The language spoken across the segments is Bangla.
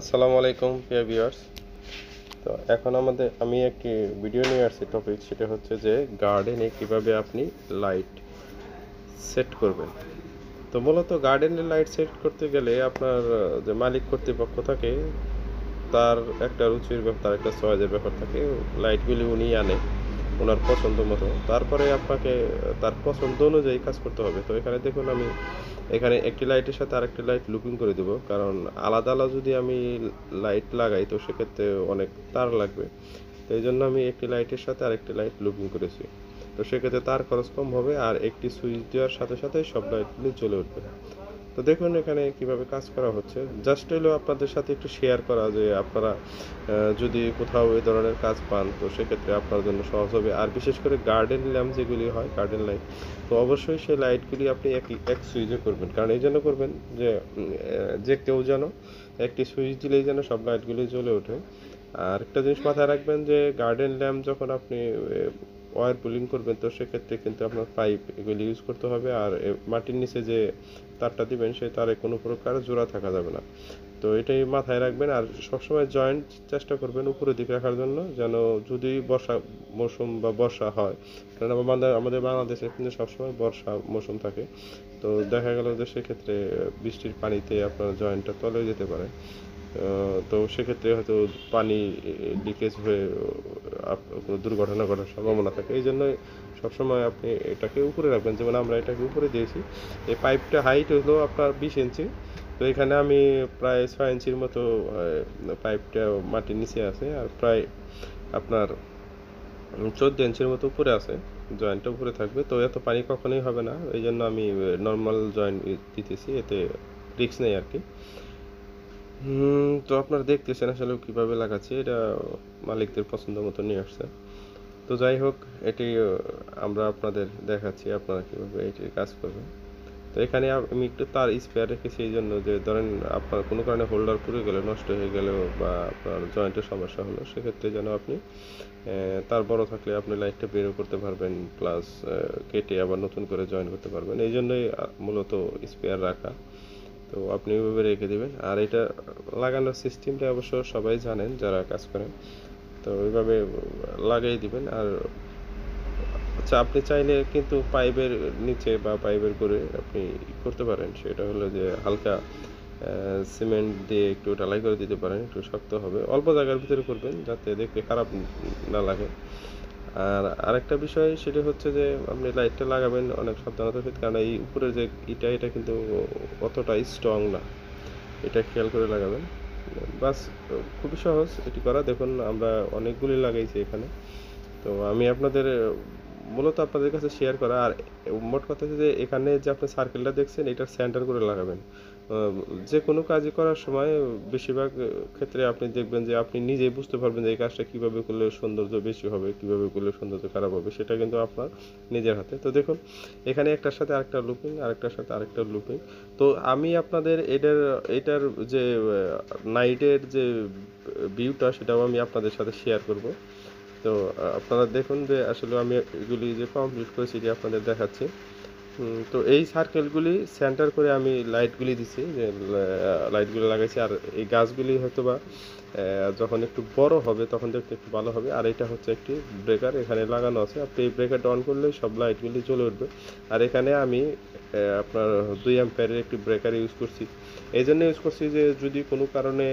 আসসালামু আলাইকুম প্রিয় ভিউয়ার্স তো এখন আমাদের আমি একটি ভিডিও নিয়ে আসছি টপিক সেটা হচ্ছে যে গার্ডেনে কিভাবে আপনি লাইট সেট করবেন তো মূলত গার্ডেনে লাইট সেট করতে গেলে আপনার যে মালিক কর্তৃপক্ষ থাকে তার একটা রুচির ব্যাপার তার একটা চয়েসের ব্যাপার থাকে লাইটগুলি উনি আনে ওনার পছন্দ মতো তারপরে আপনাকে তার পছন্দ অনুযায়ী কাজ করতে হবে তো এখানে দেখুন আমি এখানে একটি লাইটের সাথে আরেকটি লাইট লুকিং করে দেব কারণ আলাদা আলাদা যদি আমি লাইট লাগাই তো সেক্ষেত্রে অনেক তার লাগবে তো এই জন্য আমি একটি লাইটের সাথে আরেকটি লাইট লুকিং করেছি তো সেক্ষেত্রে তার খরচ কম হবে আর একটি সুইচ দেওয়ার সাথে সাথে সব লাইটগুলি জ্বলে উঠবে তো দেখুন এখানে কিভাবে কাজ করা হচ্ছে জাস্ট হইলেও আপনাদের সাথে একটু শেয়ার করা যে আপনারা যদি কোথাও এই ধরনের কাজ পান তো সেক্ষেত্রে আপনার জন্য সহজ হবে আর বিশেষ করে গার্ডেন ল্যাম্প যেগুলি হয় গার্ডেন লাইট তো অবশ্যই সেই লাইটগুলি আপনি এক এক সুইচে করবেন কারণ এই জন্য করবেন যে যে কেউ যেন একটি সুইচ দিলেই যেন সব লাইটগুলি জ্বলে ওঠে আর একটা জিনিস মাথায় রাখবেন যে গার্ডেন ল্যাম্প যখন আপনি ওয়ার পুলিং করবেন তো সেক্ষেত্রে কিন্তু আপনার পাইপ এগুলি ইউজ করতে হবে আর মাটির নিচে যে তারটা দিবেন সেই তারে কোনো প্রকার জোড়া থাকা যাবে না তো এটাই মাথায় রাখবেন আর সবসময় জয়েন্ট চেষ্টা করবেন উপরের দিকে রাখার জন্য যেন যদি বর্ষা মৌসুম বা বর্ষা হয় কারণ আমাদের আমাদের বাংলাদেশে কিন্তু সবসময় বর্ষা মৌসুম থাকে তো দেখা গেল যে সেক্ষেত্রে বৃষ্টির পানিতে আপনার জয়েন্টটা তলে যেতে পারে তো সেক্ষেত্রে হয়তো পানি লিকেজ হয়ে কোনো দুর্ঘটনা ঘটার সম্ভাবনা থাকে এই জন্য সবসময় আপনি এটাকে উপরে রাখবেন যেমন আমরা এটাকে উপরে দিয়েছি এই পাইপটা হাইট হলো আপনার বিশ ইঞ্চি তো এখানে আমি প্রায় ছয় ইঞ্চির মতো পাইপটা মাটির নিচে আছে আর প্রায় আপনার চোদ্দ ইঞ্চির মতো উপরে আছে জয়েন্টটা উপরে থাকবে তো এত পানি কখনোই হবে না এই জন্য আমি নর্মাল জয়েন্ট দিতেছি এতে রিক্স নেই আর কি তো আপনারা দেখতেছেন আসলে কীভাবে লাগাচ্ছি এটা মালিকদের পছন্দ মতো নিয়ে আসছে তো যাই হোক এটি আমরা আপনাদের দেখাচ্ছি আপনারা কীভাবে এটির কাজ করবেন তো এখানে আমি একটু তার স্পেয়ার রেখেছি এই জন্য যে ধরেন আপনার কোনো কারণে হোল্ডার পুড়ে গেলে নষ্ট হয়ে গেল বা আপনার জয়েন্টের সমস্যা হলো সেক্ষেত্রে যেন আপনি তার বড় থাকলে আপনি লাইটটা বেরো করতে পারবেন প্লাস কেটে আবার নতুন করে জয়েন করতে পারবেন এই জন্যই মূলত স্পেয়ার রাখা তো আপনি ওইভাবে রেখে দেবেন আর এটা লাগানোর সিস্টেমটা অবশ্য সবাই জানেন যারা কাজ করেন তো ওইভাবে লাগিয়ে দিবেন আর আচ্ছা আপনি চাইলে কিন্তু পাইপের নিচে বা পাইপের করে আপনি করতে পারেন সেটা হলো যে হালকা সিমেন্ট দিয়ে একটু ঢালাই করে দিতে পারেন একটু শক্ত হবে অল্প জায়গার ভিতরে করবেন যাতে দেখতে খারাপ না লাগে আর আরেকটা বিষয় সেটা হচ্ছে যে আপনি লাইটটা লাগাবেন অনেক সাবধানতার সহিত কারণ এই উপরে যে ইটা এটা কিন্তু অতটা স্ট্রং না এটা খেয়াল করে লাগাবেন বাস খুবই সহজ এটি করা দেখুন আমরা অনেকগুলি লাগাইছি এখানে তো আমি আপনাদের মূলত আপনাদের কাছে শেয়ার করা আর মোট কথা হচ্ছে যে এখানে যে আপনি সার্কেলটা দেখছেন এটার সেন্টার করে লাগাবেন যে কোনো কাজই করার সময় বেশিরভাগ ক্ষেত্রে আপনি দেখবেন যে আপনি নিজেই বুঝতে পারবেন যে এই কাজটা কীভাবে করলে সৌন্দর্য বেশি হবে কীভাবে করলে সৌন্দর্য খারাপ হবে সেটা কিন্তু আপনার নিজের হাতে তো দেখুন এখানে একটার সাথে আরেকটা লুপিং আরেকটার সাথে আরেকটা লুপিং তো আমি আপনাদের এটার এটার যে নাইটের যে ভিউটা সেটাও আমি আপনাদের সাথে শেয়ার করব তো আপনারা দেখুন যে আসলে আমি এগুলি যে কমপ্লিট করেছি যে আপনাদের দেখাচ্ছি তো এই সার্কেলগুলি সেন্টার করে আমি লাইটগুলি দিছি যে লাইটগুলি লাগাইছি আর এই গাছগুলি হয়তো বা যখন একটু বড় হবে তখন দেখতে একটু ভালো হবে আর এটা হচ্ছে একটি ব্রেকার এখানে লাগানো আছে আপনি এই ব্রেকারটা অন করলে সব লাইটগুলি জ্বলে উঠবে আর এখানে আমি আপনার দুই অ্যাম্পেয়ারের একটি ব্রেকার ইউজ করছি এই জন্য ইউজ করছি যে যদি কোনো কারণে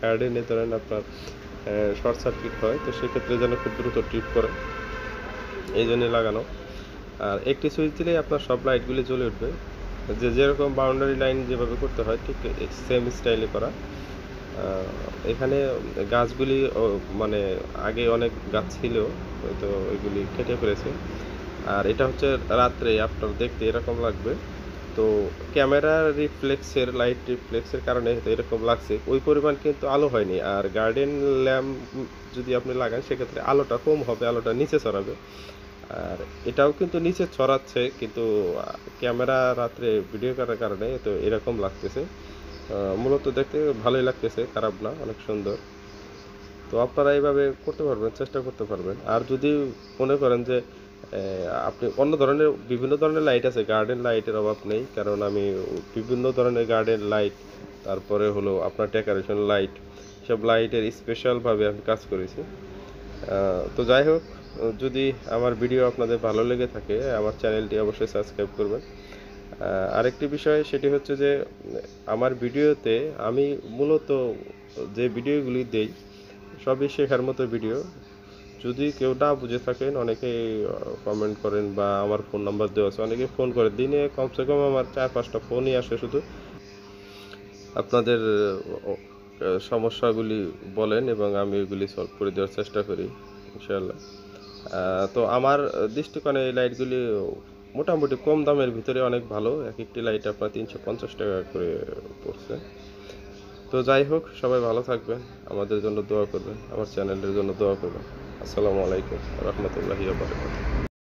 গার্ডেনে ধরেন আপনার শর্ট সার্কিট হয় তো সেক্ষেত্রে যেন খুব দ্রুত ট্রিপ করে এই জন্যে লাগানো আর একটি সুইচ দিলেই আপনার সব লাইটগুলি জ্বলে উঠবে যে যেরকম বাউন্ডারি লাইন যেভাবে করতে হয় ঠিক সেম স্টাইলে করা এখানে গাছগুলি মানে আগে অনেক গাছ ছিল তো ওইগুলি কেটে ফেলেছে আর এটা হচ্ছে রাত্রে আপনার দেখতে এরকম লাগবে তো ক্যামেরা রিফ্লেক্সের লাইট রিফ্লেক্সের কারণে এরকম লাগছে ওই পরিমাণ কিন্তু আলো হয়নি আর গার্ডেন ল্যাম্প যদি আপনি লাগান সেক্ষেত্রে আলোটা কম হবে আলোটা নিচে সরাবে আর এটাও কিন্তু নিচে ছড়াচ্ছে কিন্তু ক্যামেরা রাত্রে ভিডিও করার কারণে তো এরকম লাগতেছে মূলত দেখতে ভালোই লাগতেছে খারাপ না অনেক সুন্দর তো আপনারা এইভাবে করতে পারবেন চেষ্টা করতে পারবেন আর যদি মনে করেন যে আপনি অন্য ধরনের বিভিন্ন ধরনের লাইট আছে গার্ডেন লাইটের অভাব নেই কারণ আমি বিভিন্ন ধরনের গার্ডেন লাইট তারপরে হলো আপনার ডেকোরেশন লাইট সব লাইটের স্পেশালভাবে আমি কাজ করেছি তো যাই হোক যদি আমার ভিডিও আপনাদের ভালো লেগে থাকে আমার চ্যানেলটি অবশ্যই সাবস্ক্রাইব করবেন আরেকটি বিষয় সেটি হচ্ছে যে আমার ভিডিওতে আমি মূলত যে ভিডিওগুলি দেই সবই শেখার মতো ভিডিও যদি কেউ না বুঝে থাকেন অনেকেই কমেন্ট করেন বা আমার ফোন নাম্বার দেওয়া আছে অনেকেই ফোন করে দিনে কমসে কম আমার চার পাঁচটা ফোনই আসে শুধু আপনাদের সমস্যাগুলি বলেন এবং আমি এগুলি সলভ করে দেওয়ার চেষ্টা করি ইনশাআল্লাহ তো আমার দৃষ্টিকোণে এই লাইটগুলি মোটামুটি কম দামের ভিতরে অনেক ভালো এক একটি লাইট আপনার তিনশো পঞ্চাশ টাকা করে পড়ছে তো যাই হোক সবাই ভালো থাকবেন আমাদের জন্য দোয়া করবেন আমার চ্যানেলের জন্য দোয়া করবেন আসসালামু আলাইকুম রহমতুল্লাহি বারকাতুহু